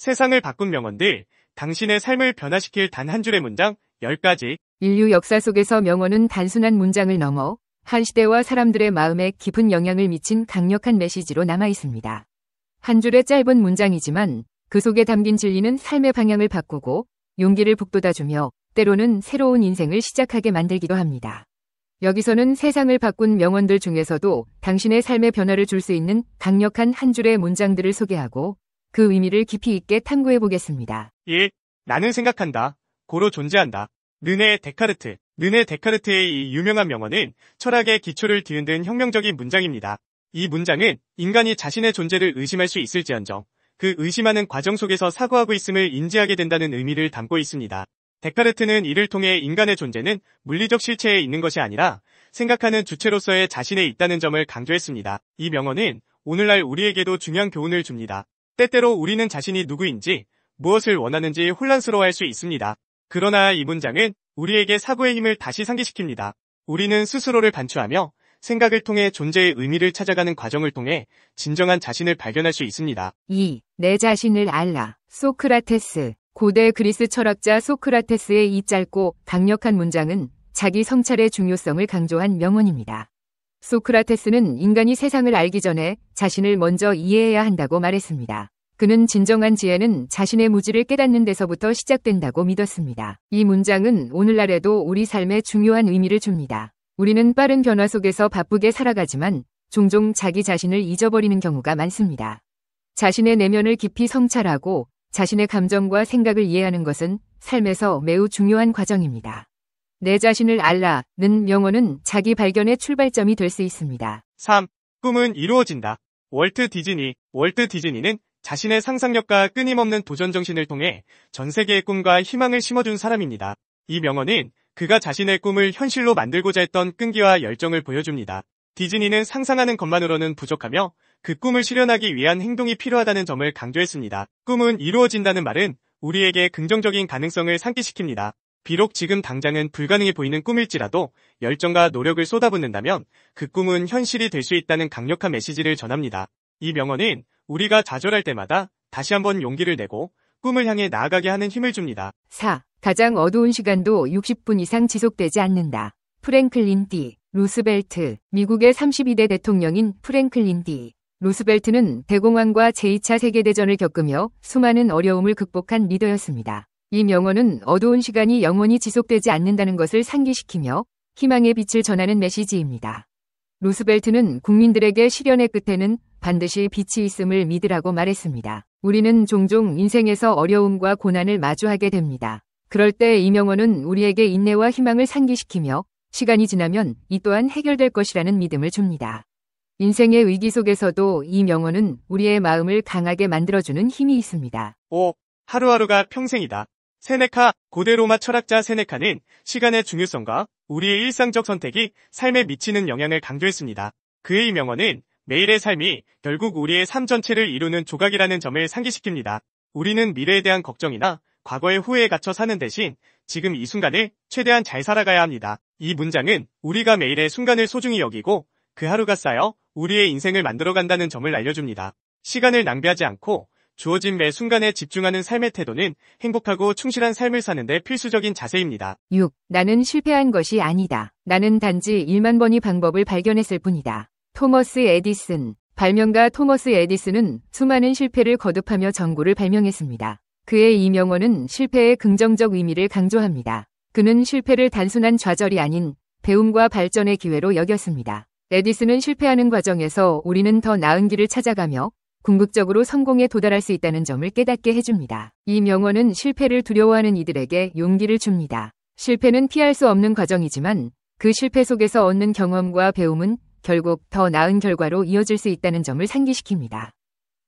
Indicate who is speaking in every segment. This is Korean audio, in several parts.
Speaker 1: 세상을 바꾼 명언들, 당신의 삶을 변화시킬 단 한 줄의 문장 10가지.
Speaker 2: 인류 역사 속에서 명언은 단순한 문장을 넘어 한 시대와 사람들의 마음에 깊은 영향을 미친 강력한 메시지로 남아 있습니다. 한 줄의 짧은 문장이지만 그 속에 담긴 진리는 삶의 방향을 바꾸고 용기를 북돋아주며 때로는 새로운 인생을 시작하게 만들기도 합니다. 여기서는 세상을 바꾼 명언들 중에서도 당신의 삶의 변화를 줄 수 있는 강력한 한 줄의 문장들을 소개하고 그 의미를 깊이 있게 탐구해 보겠습니다.
Speaker 1: 1. 나는 생각한다. 고로 존재한다. 르네 데카르트. 르네 데카르트의 이 유명한 명언은 철학의 기초를 뒤흔든 혁명적인 문장입니다. 이 문장은 인간이 자신의 존재를 의심할 수 있을지언정 그 의심하는 과정 속에서 사고하고 있음을 인지하게 된다는 의미를 담고 있습니다. 데카르트는 이를 통해 인간의 존재는 물리적 실체에 있는 것이 아니라 생각하는 주체로서의 자신에 있다는 점을 강조했습니다. 이 명언은 오늘날 우리에게도 중요한 교훈을 줍니다. 때때로 우리는 자신이 누구인지 무엇을 원하는지 혼란스러워할 수 있습니다. 그러나 이 문장은 우리에게 사고의 힘을 다시 상기시킵니다. 우리는 스스로를 반추하며 생각을 통해 존재의 의미를 찾아가는 과정을 통해 진정한 자신을 발견할 수 있습니다.
Speaker 2: 2. 내 자신을 알라. 소크라테스. 고대 그리스 철학자 소크라테스의 이 짧고 강력한 문장은 자기 성찰의 중요성을 강조한 명언입니다. 소크라테스는 인간이 세상을 알기 전에 자신을 먼저 이해해야 한다고 말했습니다. 그는 진정한 지혜는 자신의 무지를 깨닫는 데서부터 시작된다고 믿었습니다. 이 문장은 오늘날에도 우리 삶에 중요한 의미를 줍니다. 우리는 빠른 변화 속에서 바쁘게 살아가지만 종종 자기 자신을 잊어버리는 경우가 많습니다. 자신의 내면을 깊이 성찰하고 자신의 감정과 생각을 이해하는 것은 삶에서 매우 중요한 과정입니다. 내 자신을 알라는 명언은 자기 발견의 출발점이 될 수 있습니다.
Speaker 1: 3. 꿈은 이루어진다. 월트 디즈니, 월트 디즈니는 자신의 상상력과 끊임없는 도전 정신을 통해 전 세계의 꿈과 희망을 심어준 사람입니다. 이 명언은 그가 자신의 꿈을 현실로 만들고자 했던 끈기와 열정을 보여줍니다. 디즈니는 상상하는 것만으로는 부족하며 그 꿈을 실현하기 위한 행동이 필요하다는 점을 강조했습니다. 꿈은 이루어진다는 말은 우리에게 긍정적인 가능성을 상기시킵니다. 비록 지금 당장은 불가능해 보이는 꿈일지라도 열정과 노력을 쏟아붓는다면 그 꿈은 현실이 될 수 있다는 강력한 메시지를 전합니다. 이 명언은 우리가 좌절할 때마다 다시 한번 용기를 내고 꿈을 향해 나아가게 하는 힘을 줍니다.
Speaker 2: 4. 가장 어두운 시간도 60분 이상 지속되지 않는다. 프랭클린 D. 루스벨트, 미국의 32대 대통령인 프랭클린 D. 루스벨트는 대공황과 제2차 세계대전을 겪으며 수많은 어려움을 극복한 리더였습니다. 이 명언은 어두운 시간이 영원히 지속되지 않는다는 것을 상기시키며 희망의 빛을 전하는 메시지입니다. 루스벨트는 국민들에게 시련의 끝에는 반드시 빛이 있음을 믿으라고 말했습니다. 우리는 종종 인생에서 어려움과 고난을 마주하게 됩니다. 그럴 때 이 명언은 우리에게 인내와 희망을 상기시키며 시간이 지나면 이 또한 해결될 것이라는 믿음을 줍니다. 인생의 위기 속에서도 이 명언은 우리의 마음을 강하게 만들어주는 힘이 있습니다.
Speaker 1: 오, 하루하루가 평생이다. 세네카, 고대 로마 철학자 세네카는 시간의 중요성과 우리의 일상적 선택이 삶에 미치는 영향을 강조했습니다. 그의 명언은 매일의 삶이 결국 우리의 삶 전체를 이루는 조각이라는 점을 상기시킵니다. 우리는 미래에 대한 걱정이나 과거의 후회에 갇혀 사는 대신 지금 이 순간을 최대한 잘 살아가야 합니다. 이 문장은 우리가 매일의 순간을 소중히 여기고 그 하루가 쌓여 우리의 인생을 만들어간다는 점을 알려줍니다. 시간을 낭비하지 않고 주어진 매 순간에 집중하는 삶의 태도는 행복하고 충실한 삶을 사는데 필수적인 자세입니다. 6. 나는
Speaker 2: 실패한 것이 아니다. 나는 단지 1만 번이 방법을 발견했을 뿐이다. 토머스 에디슨 발명가 토머스 에디슨은 수많은 실패를 거듭하며 전구를 발명했습니다. 그의 이 명언은 실패의 긍정적 의미를 강조합니다. 그는 실패를 단순한 좌절이 아닌 배움과 발전의 기회로 여겼습니다. 에디슨은 실패하는 과정에서 우리는 더 나은 길을 찾아가며 궁극적으로 성공에 도달할 수 있다는 점을 깨닫게 해줍니다. 이 명언은 실패를 두려워하는 이들에게 용기를 줍니다. 실패는 피할 수 없는 과정이지만 그 실패 속에서 얻는 경험과 배움은 결국 더 나은 결과로 이어질 수 있다는 점을 상기시킵니다.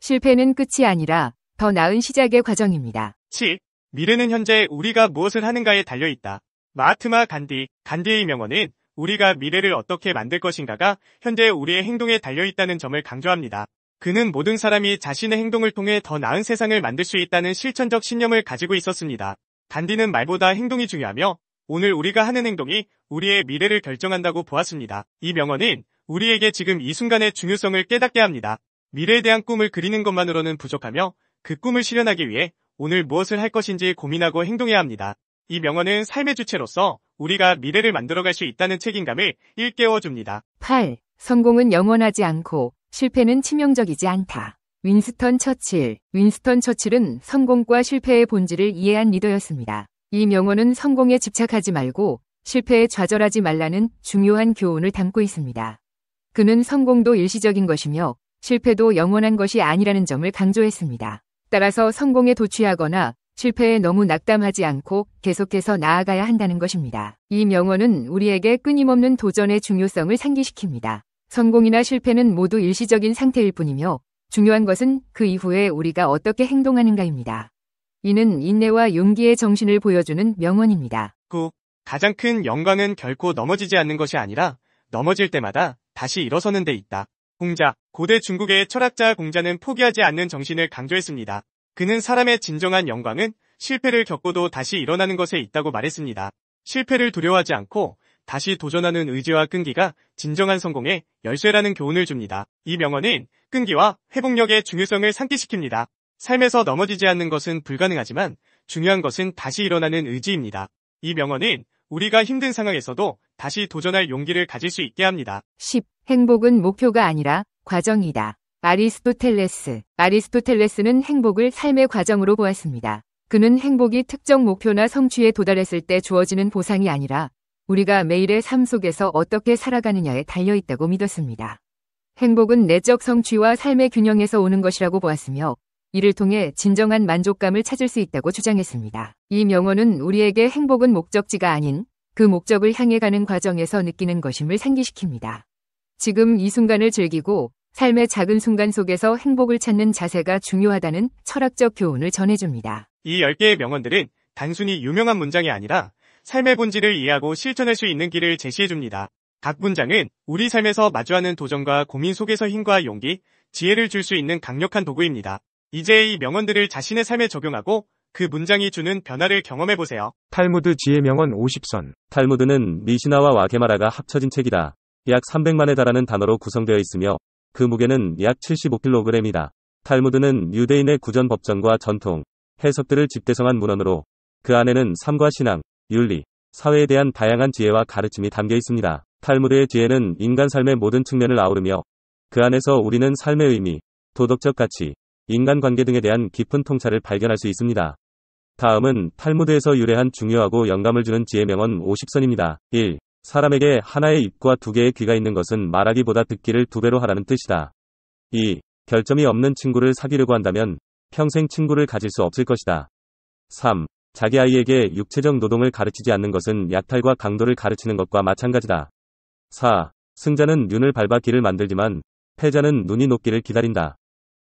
Speaker 2: 실패는 끝이 아니라 더 나은 시작의 과정입니다.
Speaker 1: 7. 미래는 현재 우리가 무엇을 하는가에 달려 있다. 마하트마 간디, 간디의 명언은 우리가 미래를 어떻게 만들 것인가가 현재 우리의 행동에 달려 있다는 점을 강조합니다. 그는 모든 사람이 자신의 행동을 통해 더 나은 세상을 만들 수 있다는 실천적 신념을 가지고 있었습니다. 단디는 말보다 행동이 중요하며 오늘 우리가 하는 행동이 우리의 미래를 결정한다고 보았습니다. 이 명언은 우리에게 지금 이 순간의 중요성을 깨닫게 합니다. 미래에 대한 꿈을 그리는 것만으로는 부족하며 그 꿈을 실현하기 위해 오늘 무엇을 할 것인지 고민하고 행동해야 합니다. 이 명언은 삶의 주체로서 우리가 미래를 만들어갈 수 있다는 책임감을 일깨워 줍니다.
Speaker 2: 8. 성공은 영원하지 않고 실패는 치명적이지 않다. 윈스턴 처칠. 윈스턴 처칠은 성공과 실패의 본질을 이해한 리더였습니다. 이 명언은 성공에 집착하지 말고 실패에 좌절하지 말라는 중요한 교훈을 담고 있습니다. 그는 성공도 일시적인 것이며 실패도 영원한 것이 아니라는 점을 강조했습니다. 따라서 성공에 도취하거나 실패에 너무 낙담하지 않고 계속해서 나아가야 한다는 것입니다. 이 명언은 우리에게 끊임없는 도전의 중요성을 상기시킵니다. 성공이나 실패는 모두 일시적인 상태일 뿐이며 중요한 것은 그 이후에 우리가 어떻게 행동하는가입니다. 이는 인내와 용기의 정신을 보여주는 명언입니다.
Speaker 1: 9. 가장 큰 영광은 결코 넘어지지 않는 것이 아니라 넘어질 때마다 다시 일어서는 데 있다. 공자, 고대 중국의 철학자 공자는 포기하지 않는 정신을 강조했습니다. 그는 사람의 진정한 영광은 실패를 겪고도 다시 일어나는 것에 있다고 말했습니다. 실패를 두려워하지 않고 다시 도전하는 의지와 끈기가 진정한 성공의 열쇠라는 교훈을 줍니다. 이 명언은 끈기와 회복력의 중요성을 상기시킵니다. 삶에서 넘어지지 않는 것은 불가능하지만 중요한 것은 다시 일어나는 의지입니다. 이 명언은 우리가 힘든 상황에서도 다시 도전할 용기를 가질 수 있게 합니다.
Speaker 2: 10. 행복은 목표가 아니라 과정이다. 아리스토텔레스. 아리스토텔레스는 행복을 삶의 과정으로 보았습니다. 그는 행복이 특정 목표나 성취에 도달했을 때 주어지는 보상이 아니라 우리가 매일의 삶 속에서 어떻게 살아가느냐에 달려 있다고 믿었습니다. 행복은 내적 성취와 삶의 균형에서 오는 것이라고 보았으며 이를 통해 진정한 만족감을 찾을 수 있다고 주장했습니다. 이 명언은 우리에게 행복은 목적지가 아닌 그 목적을 향해 가는 과정에서 느끼는 것임을 상기시킵니다. 지금 이 순간을 즐기고 삶의 작은 순간 속에서 행복을 찾는 자세가 중요하다는 철학적 교훈을 전해줍니다.
Speaker 1: 이 10개의 명언들은 단순히 유명한 문장이 아니라 삶의 본질을 이해하고 실천할 수 있는 길을 제시해줍니다. 각 문장은 우리 삶에서 마주하는 도전과 고민 속에서 힘과 용기, 지혜를 줄 수 있는 강력한 도구입니다. 이제 이 명언들을 자신의 삶에 적용하고 그 문장이 주는 변화를 경험해보세요.
Speaker 3: 탈무드 지혜 명언 50선 탈무드는 미시나와 와게마라가 합쳐진 책이다. 약 300만에 달하는 단어로 구성되어 있으며 그 무게는 약 75kg이다. 탈무드는 유대인의 구전 법전과 전통, 해석들을 집대성한 문헌으로 그 안에는 삶과 신앙, 윤리, 사회에 대한 다양한 지혜와 가르침이 담겨 있습니다. 탈무드의 지혜는 인간 삶의 모든 측면을 아우르며 그 안에서 우리는 삶의 의미, 도덕적 가치, 인간관계 등에 대한 깊은 통찰을 발견할 수 있습니다. 다음은 탈무드에서 유래한 중요하고 영감을 주는 지혜 명언 50선입니다. 1. 사람에게 하나의 입과 두 개의 귀가 있는 것은 말하기보다 듣기를 두 배로 하라는 뜻이다. 2. 결점이 없는 친구를 사귀려고 한다면 평생 친구를 가질 수 없을 것이다. 3. 자기 아이에게 육체적 노동을 가르치지 않는 것은 약탈과 강도를 가르치는 것과 마찬가지다. 4. 승자는 눈을 밟아 길을 만들지만 패자는 눈이 녹기를 기다린다.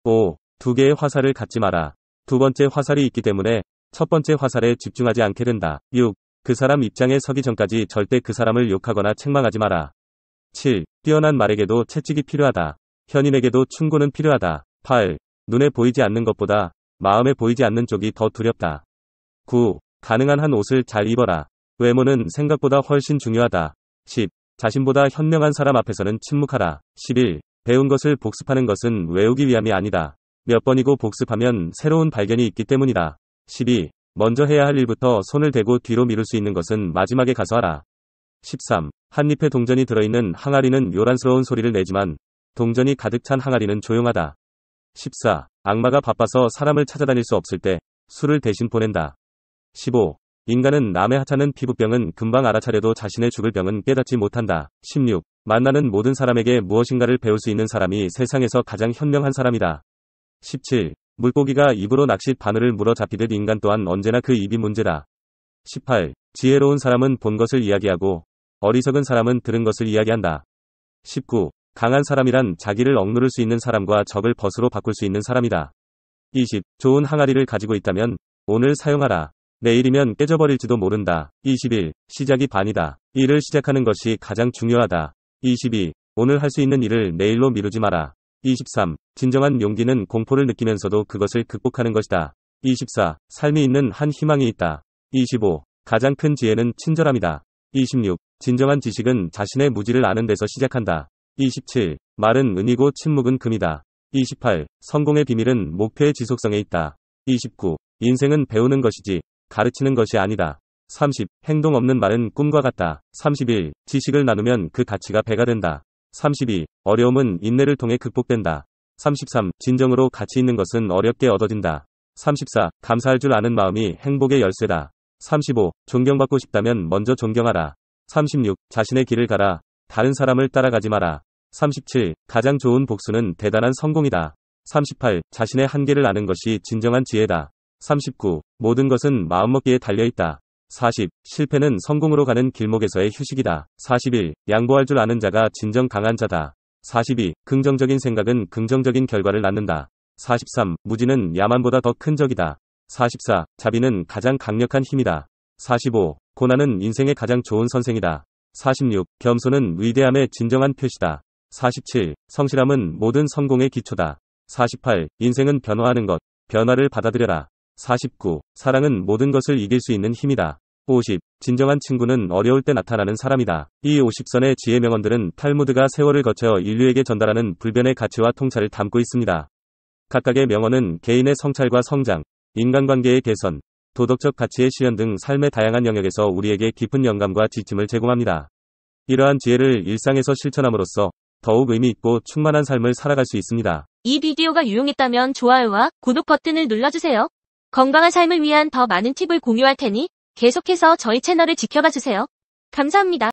Speaker 3: 5. 두 개의 화살을 갖지 마라. 두 번째 화살이 있기 때문에 첫 번째 화살에 집중하지 않게 된다. 6. 그 사람 입장에 서기 전까지 절대 그 사람을 욕하거나 책망하지 마라. 7. 뛰어난 말에게도 채찍이 필요하다. 현인에게도 충고는 필요하다. 8. 눈에 보이지 않는 것보다 마음에 보이지 않는 쪽이 더 두렵다. 9. 가능한 한 옷을 잘 입어라. 외모는 생각보다 훨씬 중요하다. 10. 자신보다 현명한 사람 앞에서는 침묵하라. 11. 배운 것을 복습하는 것은 외우기 위함이 아니다. 몇 번이고 복습하면 새로운 발견이 있기 때문이다. 12. 먼저 해야 할 일부터 손을 대고 뒤로 미룰 수 있는 것은 마지막에 가서 하라. 13. 한입에 동전이 들어있는 항아리는 요란스러운 소리를 내지만 동전이 가득 찬 항아리는 조용하다. 14. 악마가 바빠서 사람을 찾아다닐 수 없을 때 술을 대신 보낸다. 15. 인간은 남의 하찮은 피부병은 금방 알아차려도 자신의 죽을 병은 깨닫지 못한다. 16. 만나는 모든 사람에게 무엇인가를 배울 수 있는 사람이 세상에서 가장 현명한 사람이다. 17. 물고기가 입으로 낚시 바늘을 물어 잡히듯 인간 또한 언제나 그 입이 문제다. 18. 지혜로운 사람은 본 것을 이야기하고 어리석은 사람은 들은 것을 이야기한다. 19. 강한 사람이란 자기를 억누를 수 있는 사람과 적을 벗으로 바꿀 수 있는 사람이다. 20. 좋은 항아리를 가지고 있다면 오늘 사용하라. 내일이면 깨져버릴지도 모른다. 21. 시작이 반이다. 일을 시작하는 것이 가장 중요하다. 22. 오늘 할 수 있는 일을 내일로 미루지 마라. 23. 진정한 용기는 공포를 느끼면서도 그것을 극복하는 것이다. 24. 삶이 있는 한 희망이 있다. 25. 가장 큰 지혜는 친절함이다. 26. 진정한 지식은 자신의 무지를 아는 데서 시작한다. 27. 말은 은이고 침묵은 금이다. 28. 성공의 비밀은 목표의 지속성에 있다. 29. 인생은 배우는 것이지 가르치는 것이 아니다. 30. 행동 없는 말은 꿈과 같다. 31. 지식을 나누면 그 가치가 배가 된다. 32. 어려움은 인내를 통해 극복된다. 33. 진정으로 가치 있는 것은 어렵게 얻어진다. 34. 감사할 줄 아는 마음이 행복의 열쇠다. 35. 존경받고 싶다면 먼저 존경하라. 36. 자신의 길을 가라. 다른 사람을 따라가지 마라. 37. 가장 좋은 복수는 대단한 성공이다. 38. 자신의 한계를 아는 것이 진정한 지혜다. 39. 모든 것은 마음먹기에 달려있다. 40. 실패는 성공으로 가는 길목에서의 휴식이다. 41. 양보할 줄 아는 자가 진정 강한 자다. 42. 긍정적인 생각은 긍정적인 결과를 낳는다. 43. 무지는 야만보다 더 큰 적이다. 44. 자비는 가장 강력한 힘이다. 45. 고난은 인생의 가장 좋은 선생이다. 46. 겸손은 위대함의 진정한 표시다. 47. 성실함은 모든 성공의 기초다. 48. 인생은 변화하는 것. 변화를 받아들여라. 49. 사랑은 모든 것을 이길 수 있는 힘이다. 50. 진정한 친구는 어려울 때 나타나는 사람이다. 이 50선의 지혜 명언들은 탈무드가 세월을 거쳐 인류에게 전달하는 불변의 가치와 통찰을 담고 있습니다. 각각의 명언은 개인의 성찰과 성장, 인간관계의 개선, 도덕적 가치의 실현 등 삶의 다양한 영역에서 우리에게 깊은 영감과 지침을 제공합니다. 이러한 지혜를 일상에서 실천함으로써 더욱 의미 있고 충만한 삶을 살아갈 수 있습니다.
Speaker 2: 이 비디오가 유용했다면 좋아요와 구독 버튼을 눌러주세요. 건강한 삶을 위한 더 많은 팁을 공유할 테니 계속해서 저희 채널을 지켜봐 주세요. 감사합니다.